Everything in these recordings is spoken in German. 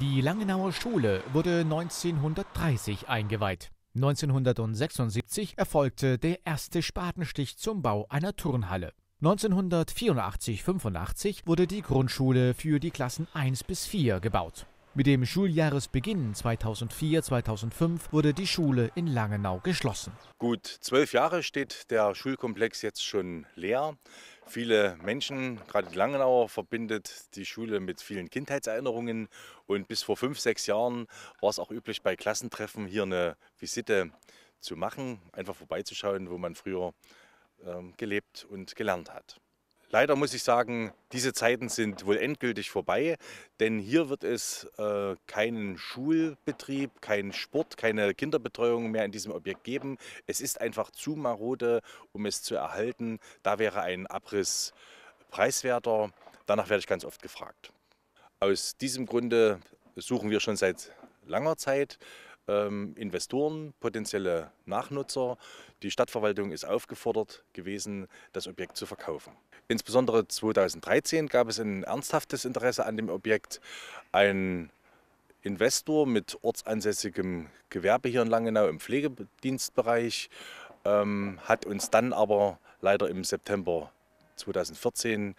Die Langenauer Schule wurde 1930 eingeweiht. 1976 erfolgte der erste Spatenstich zum Bau einer Turnhalle. 1984-85 wurde die Grundschule für die Klassen 1 bis 4 gebaut. Mit dem Schuljahresbeginn 2004-2005 wurde die Schule in Langenau geschlossen. Gut zwölf Jahre steht der Schulkomplex jetzt schon leer. Viele Menschen, gerade die Langenauer, verbindet die Schule mit vielen Kindheitserinnerungen. Und bis vor fünf, sechs Jahren war es auch üblich, bei Klassentreffen hier eine Visite zu machen, einfach vorbeizuschauen, wo man früher äh, gelebt und gelernt hat. Leider muss ich sagen, diese Zeiten sind wohl endgültig vorbei, denn hier wird es äh, keinen Schulbetrieb, keinen Sport, keine Kinderbetreuung mehr in diesem Objekt geben. Es ist einfach zu marode, um es zu erhalten. Da wäre ein Abriss preiswerter. Danach werde ich ganz oft gefragt. Aus diesem Grunde suchen wir schon seit langer Zeit ähm, Investoren, potenzielle Nachnutzer. Die Stadtverwaltung ist aufgefordert gewesen, das Objekt zu verkaufen. Insbesondere 2013 gab es ein ernsthaftes Interesse an dem Objekt. Ein Investor mit ortsansässigem Gewerbe hier in Langenau im Pflegedienstbereich ähm, hat uns dann aber leider im September 2014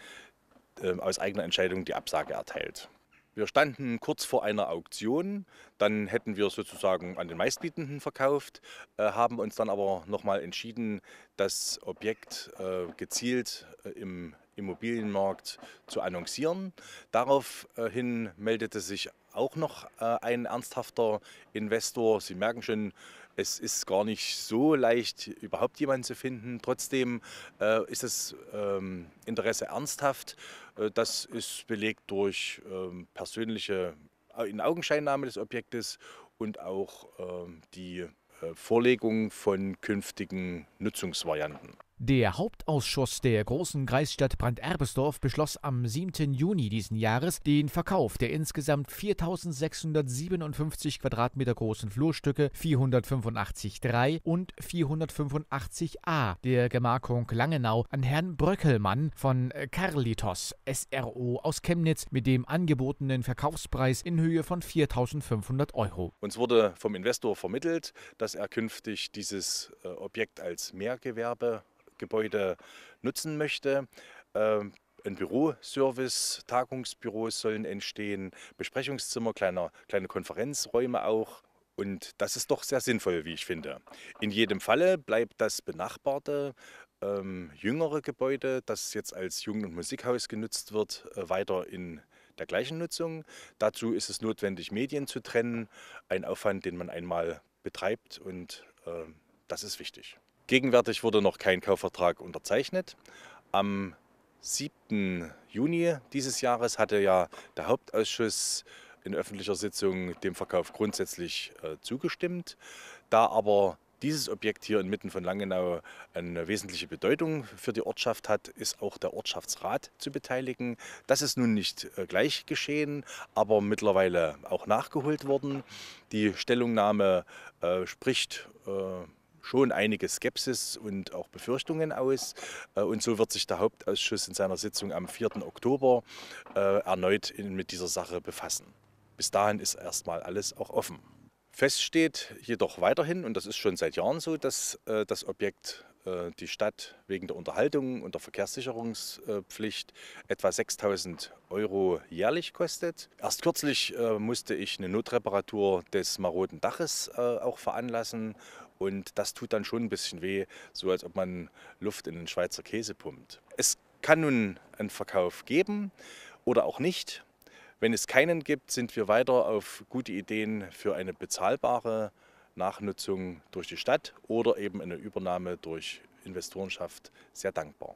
äh, aus eigener Entscheidung die Absage erteilt. Wir standen kurz vor einer Auktion, dann hätten wir sozusagen an den Meistbietenden verkauft, äh, haben uns dann aber nochmal entschieden, das Objekt äh, gezielt äh, im Immobilienmarkt zu annoncieren. Daraufhin meldete sich auch noch äh, ein ernsthafter Investor. Sie merken schon, es ist gar nicht so leicht, überhaupt jemanden zu finden. Trotzdem äh, ist das ähm, Interesse ernsthaft. Äh, das ist belegt durch ähm, persönliche äh, Inaugenscheinnahme des Objektes und auch ähm, die äh, Vorlegung von künftigen Nutzungsvarianten. Der Hauptausschuss der großen Kreisstadt Brand-Erbesdorf beschloss am 7. Juni diesen Jahres den Verkauf der insgesamt 4657 Quadratmeter großen Flurstücke 485-3 und 485a der Gemarkung Langenau an Herrn Bröckelmann von Carlitos SRO aus Chemnitz mit dem angebotenen Verkaufspreis in Höhe von 4500 Euro. Uns wurde vom Investor vermittelt, dass er künftig dieses äh, Objekt als Mehrgewerbe Gebäude nutzen möchte. Ähm, ein Büroservice, Tagungsbüros sollen entstehen, Besprechungszimmer, kleine, kleine Konferenzräume auch. Und das ist doch sehr sinnvoll, wie ich finde. In jedem Falle bleibt das benachbarte, ähm, jüngere Gebäude, das jetzt als Jugend- und Musikhaus genutzt wird, äh, weiter in der gleichen Nutzung. Dazu ist es notwendig, Medien zu trennen. Ein Aufwand, den man einmal betreibt und äh, das ist wichtig. Gegenwärtig wurde noch kein Kaufvertrag unterzeichnet. Am 7. Juni dieses Jahres hatte ja der Hauptausschuss in öffentlicher Sitzung dem Verkauf grundsätzlich äh, zugestimmt. Da aber dieses Objekt hier inmitten von Langenau eine wesentliche Bedeutung für die Ortschaft hat, ist auch der Ortschaftsrat zu beteiligen. Das ist nun nicht äh, gleich geschehen, aber mittlerweile auch nachgeholt worden. Die Stellungnahme äh, spricht äh, schon einige Skepsis und auch Befürchtungen aus. Äh, und so wird sich der Hauptausschuss in seiner Sitzung am 4. Oktober äh, erneut mit dieser Sache befassen. Bis dahin ist erstmal alles auch offen. Fest steht jedoch weiterhin, und das ist schon seit Jahren so, dass äh, das Objekt die Stadt wegen der Unterhaltung und der Verkehrssicherungspflicht etwa 6000 Euro jährlich kostet. Erst kürzlich musste ich eine Notreparatur des maroden Daches auch veranlassen und das tut dann schon ein bisschen weh, so als ob man Luft in den Schweizer Käse pumpt. Es kann nun einen Verkauf geben oder auch nicht. Wenn es keinen gibt, sind wir weiter auf gute Ideen für eine bezahlbare Nachnutzung durch die Stadt oder eben eine Übernahme durch Investorenschaft sehr dankbar.